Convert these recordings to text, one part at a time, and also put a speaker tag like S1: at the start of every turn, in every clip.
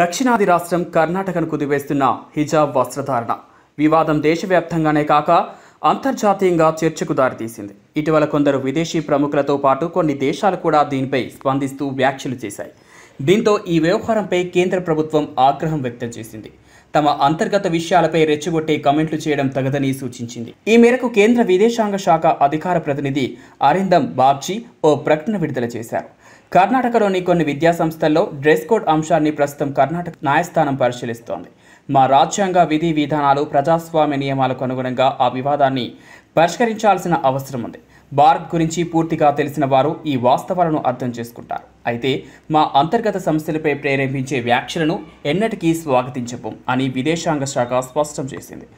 S1: దక్షిణాది రాష్ట్రం కర్ణాటకను కుదివేస్తున్న హిజాబ్ వస్త్రధారణ వివాదం దేశవ్యాప్తంగానే కాక అంతర్జాతీయంగా చర్చకు దారితీసింది ఇటీవల కొందరు విదేశీ ప్రముఖులతో పాటు కొన్ని దేశాలు కూడా దీనిపై స్పందిస్తూ వ్యాఖ్యలు చేశాయి దీంతో ఈ వ్యవహారంపై కేంద్ర ప్రభుత్వం ఆగ్రహం వ్యక్తం చేసింది తమ అంతర్గత విషయాలపై రెచ్చగొట్టి కమెంట్లు చేయడం తగదని సూచించింది ఈ మేరకు కేంద్ర విదేశాంగ శాఖ అధికార ప్రతినిధి అరిందం బాబ్జీ ఓ ప్రకటన విడుదల చేశారు కర్ణాటకలోని కొన్ని విద్యాసంస్థల్లో డ్రెస్ కోడ్ అంశాన్ని ప్రస్తుతం కర్ణాటక న్యాయస్థానం పరిశీలిస్తోంది మా రాజ్యాంగ విధి విధానాలు ప్రజాస్వామ్య నియమాలకు అనుగుణంగా ఆ వివాదాన్ని పరిష్కరించాల్సిన అవసరం ఉంది భారత్ గురించి పూర్తిగా తెలిసిన వారు ఈ వాస్తవాలను అర్థం చేసుకుంటారు అయితే మా అంతర్గత సమస్యలపై ప్రేరేపించే వ్యాఖ్యలను ఎన్నటికీ స్వాగతించబం అని విదేశాంగ శాఖ స్పష్టం చేసింది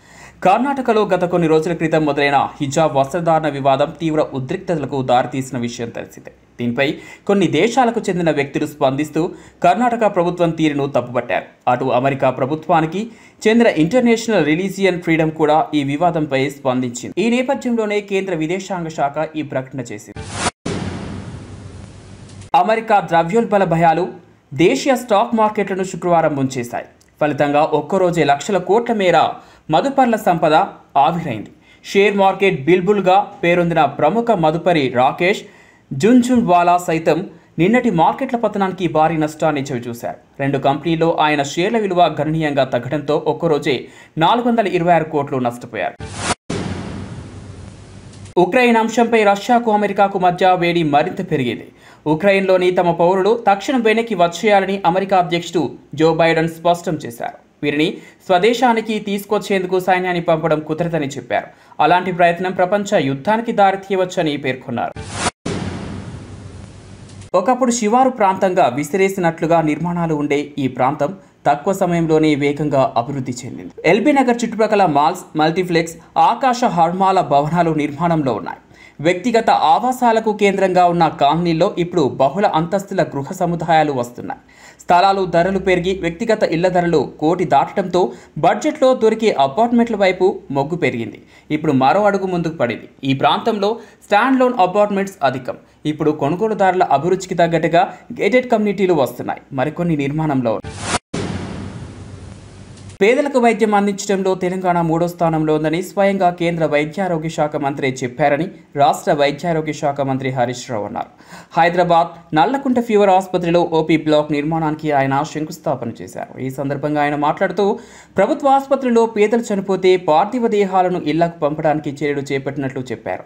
S1: కర్ణాటకలో గత కొన్ని రోజుల క్రితం మొదలైన హిజాబ్ వస్త్రధారణ వివాదం తీవ్ర ఉద్రిక్తతలకు దారితీసిన విషయం తెలిసిందే దీనిపై కొన్ని దేశాలకు చెందిన వ్యక్తులు స్పందిస్తూ కర్ణాటక ప్రభుత్వం తీరును తప్పుపట్టారు అటు అమెరికా ప్రభుత్వానికి చెందిన ఇంటర్నేషనల్ రిలీజియన్ ఫ్రీడమ్ కూడా ఈ వివాదంపై స్పందించింది ఈ నేపథ్యంలోనే కేంద్ర విదేశాంగ శాఖ ఈ ప్రకటన చేసింది అమెరికా ద్రవ్యోల్బల భయాలు దేశీయ స్టాక్ మార్కెట్లను శుక్రవారం ముంచేశాయి ఫలితంగా ఒక్కరోజే లక్షల కోట్ల మేర మదుపర్ల సంపద ఆవిరైంది షేర్ మార్కెట్ బిల్బుల్గా పేరొందిన ప్రముఖ మదుపరి రాకేష్ జున్జున్ వాలా సైతం నిన్నటి మార్కెట్ల పతనానికి భారీ నష్టాన్ని చవిచూశారు రెండు కంపెనీల్లో ఆయన షేర్ల విలువ గణనీయంగా తగ్గడంతో ఒక్కరోజే నాలుగు వందల ఇరవై ఆరు కోట్లు నష్టపోయారు ఉక్రెయిన్ అంశంపై రష్యాకు అమెరికాకు మధ్య వేడి మరింత పెరిగింది ఉక్రెయిన్లోని తమ పౌరులు తక్షణం వెనక్కి వచ్చేయాలని అమెరికా అధ్యక్షుడు జో బైడెన్ స్పష్టం చేశారు వీరిని స్వదేశానికి తీసుకొచ్చేందుకు సైన్యాన్ని పంపడం కుదరదని చెప్పారు అలాంటి ప్రయత్నం ప్రపంచ యుద్ధానికి దారితీయవచ్చని పేర్కొన్నారు ఒకప్పుడు శివారు ప్రాంతంగా విసిరేసినట్లుగా నిర్మాణాలు ఉండే ఈ ప్రాంతం తక్కువ సమయంలోనే వేగంగా అభివృద్ధి చెందింది ఎల్బీ నగర్ చుట్టుపక్కల మాల్స్ మల్టీప్లెక్స్ ఆకాశ హర్మాల భవనాలు నిర్మాణంలో ఉన్నాయి వ్యక్తిగత ఆవాసాలకు కేంద్రంగా ఉన్న కాలనీల్లో ఇప్పుడు బహుళ అంతస్తుల గృహ సముదాయాలు వస్తున్నాయి స్థలాలు ధరలు పెరిగి వ్యక్తిగత ఇళ్ల ధరలు కోటి దాటడంతో బడ్జెట్లో దొరికే అపార్ట్మెంట్ల వైపు మొగ్గు పెరిగింది ఇప్పుడు మరో అడుగు ముందుకు పడింది ఈ ప్రాంతంలో స్టాండ్ లోన్ అపార్ట్మెంట్స్ అధికం ఇప్పుడు కొనుగోలుదారుల అభిరుచికి తగ్గట్టుగా గేటెడ్ కమ్యూనిటీలు వస్తున్నాయి మరికొన్ని నిర్మాణంలో ఉన్నాయి పేదలకు వైద్యం అందించడంలో తెలంగాణ మూడో స్థానంలో ఉందని స్వయంగా కేంద్ర వైద్యారోగ్య శాఖ మంత్రి చెప్పారని రాష్ట్ర వైద్యారోగ్య శాఖ మంత్రి హరీష్ రావు అన్నారు హైదరాబాద్ నల్లకుంట ఫీవర్ ఆసుపత్రిలో ఓపీ బ్లాక్ నిర్మాణానికి ఆయన శంకుస్థాపన చేశారు ఈ సందర్భంగా ఆయన మాట్లాడుతూ ప్రభుత్వ ఆసుపత్రిలో పేదలు చనిపోతే పార్థివ దేహాలను ఇళ్లకు పంపడానికి చర్యలు చేపట్టినట్లు చెప్పారు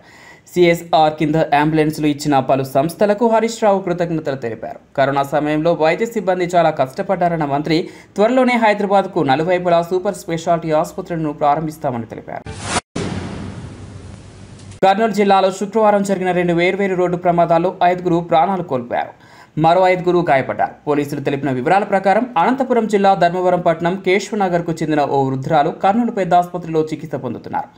S1: సిఎస్ఆర్ కింద అంబులెన్స్లు ఇచ్చిన పలు సంస్థలకు హరీష్ రావు కృతజ్ఞతలు తెలిపారు కరోనా సమయంలో వైద్య సిబ్బంది చాలా కష్టపడ్డారన్న మంత్రి త్వరలోనే హైదరాబాద్కు నలభై తిరుమల సూపర్ స్పెషాలిటీ ఆసుపత్రులను ప్రారంభిస్తామని తెలిపారు కర్నూలు జిల్లాలో శుక్రవారం జరిగిన రెండు వేర్వేరు రోడ్డు ప్రమాదాల్లో ఐదుగురు ప్రాణాలు కోల్పోయారు మరో ఐదుగురు గాయపడ్డారు పోలీసులు తెలిపిన వివరాల ప్రకారం అనంతపురం జిల్లా ధర్మవరం పట్టణం కు చెందిన ఓ వృద్ధురాలు కర్నూలు పెద్ద ఆసుపత్రిలో చికిత్స పొందుతున్నారు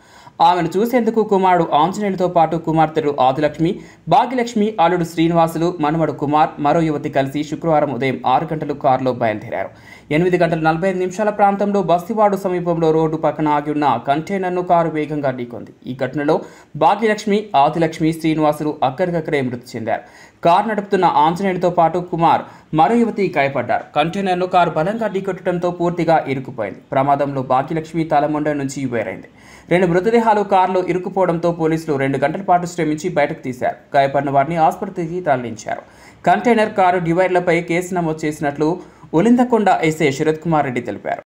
S1: ఆమెను చూసేందుకు కుమారుడు ఆంజనేయులతో పాటు కుమార్తెలు ఆదిలక్ష్మి భాగ్యలక్ష్మి అల్లుడు శ్రీనివాసులు మనవడు కుమార్ మరో యువతి కలిసి శుక్రవారం ఉదయం ఆరు గంటలు కారులో బయలుదేరారు ఎనిమిది గంటల నలభై ఐదు నిమిషాల ప్రాంతంలో బస్తివాడు సమీపంలో రోడ్డు పక్కన ఆగి ఉన్న కంటైనర్ను కారు వేగంగా ఢీకొంది ఈ ఘటనలో భాగ్యలక్ష్మి ఆదిలక్ష్మి శ్రీనివాసులు అక్కడికక్కడే మృతి చెందారు కారు నడుపుతున్న ఆంజనేయులతో పాటు కుమార్ మరో యువతి గాయపడ్డారు కంటైనర్ను కారు బలంగా ఢీకొట్టడంతో పూర్తిగా ఇరుకుపోయింది ప్రమాదంలో భాగ్యలక్ష్మి తలముండ నుంచి వేరైంది రెండు మృతదేహాలు కారులో ఇరుక్కుపోవడంతో పోలీసులు రెండు గంటల పాటు శ్రమించి బయటకు తీశారు గాయపడిన వారిని ఆసుపత్రికి తరలించారు కంటైనర్ కారు డివైడర్లపై కేసు నమోదు చేసినట్లు ఒలిందకొండ ఎస్ఐ శరత్ కుమార్ రెడ్డి తెలిపారు